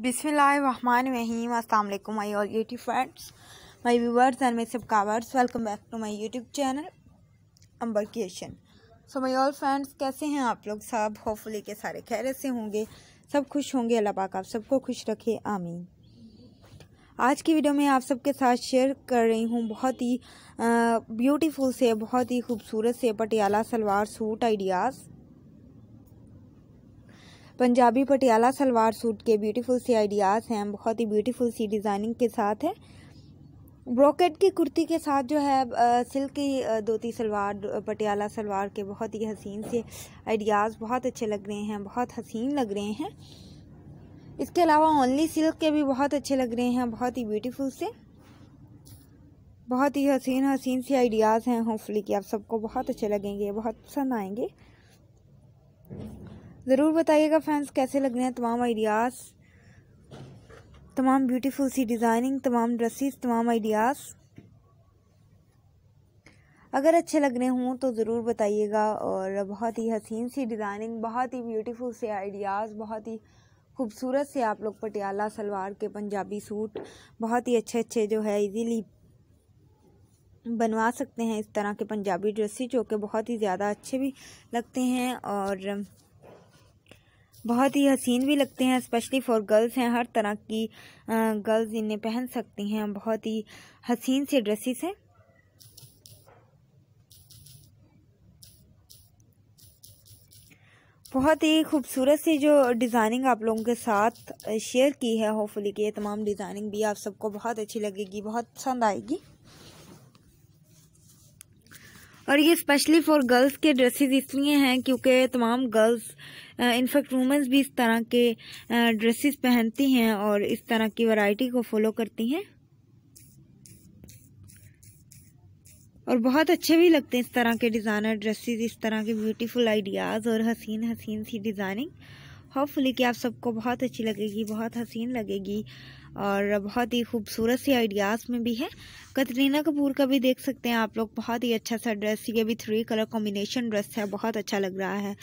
बिसमीम अल्लाम my all YouTube friends my viewers and my subscribers welcome back to my YouTube channel Amber creation so my all friends कैसे हैं आप लोग सब hopefully के सारे खैर से होंगे सब खुश होंगे अल्लाह पाक आप सबको खुश रखे आमीन आज की वीडियो में आप सबके साथ शेयर कर रही हूँ बहुत ही ब्यूटीफुल से बहुत ही खूबसूरत से Patiala salwar suit ideas Punjabi Patiala salwar suit के ब्यूटीफुल से आइडियाज़ हैं बहुत ही ब्यूटीफुल सी डिज़ाइनिंग के साथ है ब्रोकेट की कुर्ती के साथ जो है सिल्क की धोती सलवार पटियाला सलवार के बहुत ही हसीन से आइडियाज़ बहुत अच्छे लग रहे हैं बहुत हसीन लग रहे हैं इसके अलावा ओनली सिल्क के भी बहुत अच्छे लग रहे हैं बहुत ही ब्यूटीफुल से बहुत ही हसीन हसीन से आइडियाज़ हैं होपफुली कि आप सबको बहुत अच्छे लगेंगे बहुत पसंद आएंगे ज़रूर बताइएगा फैंस कैसे लग रहे हैं तमाम आइडियाज़ तमाम ब्यूटीफुल सी डिज़ाइनिंग तमाम ड्रेसिस तमाम आइडियाज़ अगर अच्छे लग रहे हों तो ज़रूर बताइएगा और बहुत ही हसीन सी डिज़ाइनिंग बहुत ही ब्यूटीफुल से आइडियाज़ बहुत ही खूबसूरत से आप लोग पटियाला सलवार के पंजाबी सूट बहुत ही अच्छे अच्छे जो है इजीली बनवा सकते हैं इस तरह के पंजाबी ड्रेसेस जो कि बहुत ही ज़्यादा अच्छे भी लगते हैं और बहुत ही हसीन भी लगते हैं स्पेशली फॉर गर्ल्स हैं हर तरह की गर्ल्स इन्हें पहन सकती हैं बहुत ही हसीन से ड्रेसेस हैं बहुत ही खूबसूरत सी जो डिज़ाइनिंग आप लोगों के साथ शेयर की है होपफुली कि ये तमाम डिज़ाइनिंग भी आप सबको बहुत अच्छी लगेगी बहुत पसंद आएगी और ये स्पेशली फॉर गर्ल्स के ड्रेसेस इसलिए हैं क्योंकि तमाम गर्ल्स इनफैक्ट वुमेंस भी इस तरह के ड्रेसेस पहनती हैं और इस तरह की वैरायटी को फॉलो करती हैं और बहुत अच्छे भी लगते हैं इस तरह के डिज़ाइनर ड्रेसेस इस तरह के ब्यूटीफुल आइडियाज़ और हसीन हसीन सी डिज़ाइनिंग होपफुली कि आप सबको बहुत अच्छी लगेगी बहुत हसीन लगेगी और बहुत ही खूबसूरत सी आइडियाज़ में भी है कतरीना कपूर का भी देख सकते हैं आप लोग बहुत ही अच्छा सा ड्रेस ये भी थ्री कलर कॉम्बिनेशन ड्रेस है बहुत अच्छा लग रहा है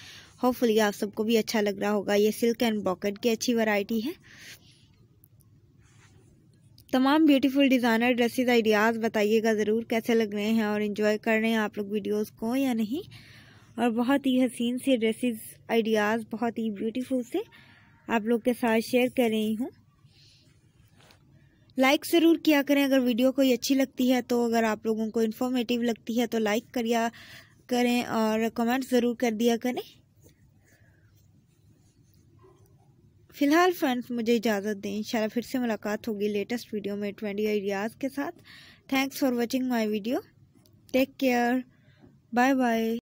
होपफुली आप सबको भी अच्छा लग रहा होगा ये सिल्क एंड ब्रॉकेट की अच्छी वैरायटी है तमाम ब्यूटीफुल डिज़ाइनर ड्रेसेस आइडियाज़ बताइएगा ज़रूर कैसे लग रहे हैं और इन्जॉय कर रहे हैं आप लोग वीडियोज़ को या नहीं और बहुत ही हसीन से ड्रेसेस आइडियाज़ बहुत ही ब्यूटीफुल से आप लोग के साथ शेयर कर रही हूँ लाइक ज़रूर किया करें अगर वीडियो कोई अच्छी लगती है तो अगर आप लोगों को इन्फॉर्मेटिव लगती है तो लाइक करिया करें और कमेंट ज़रूर कर दिया करें फिलहाल फ्रेंड्स मुझे इजाज़त दें इंशाल्लाह फिर से मुलाकात होगी लेटेस्ट वीडियो में ट्वेंटी आइडियाज़ के साथ thanks for watching my video take care bye bye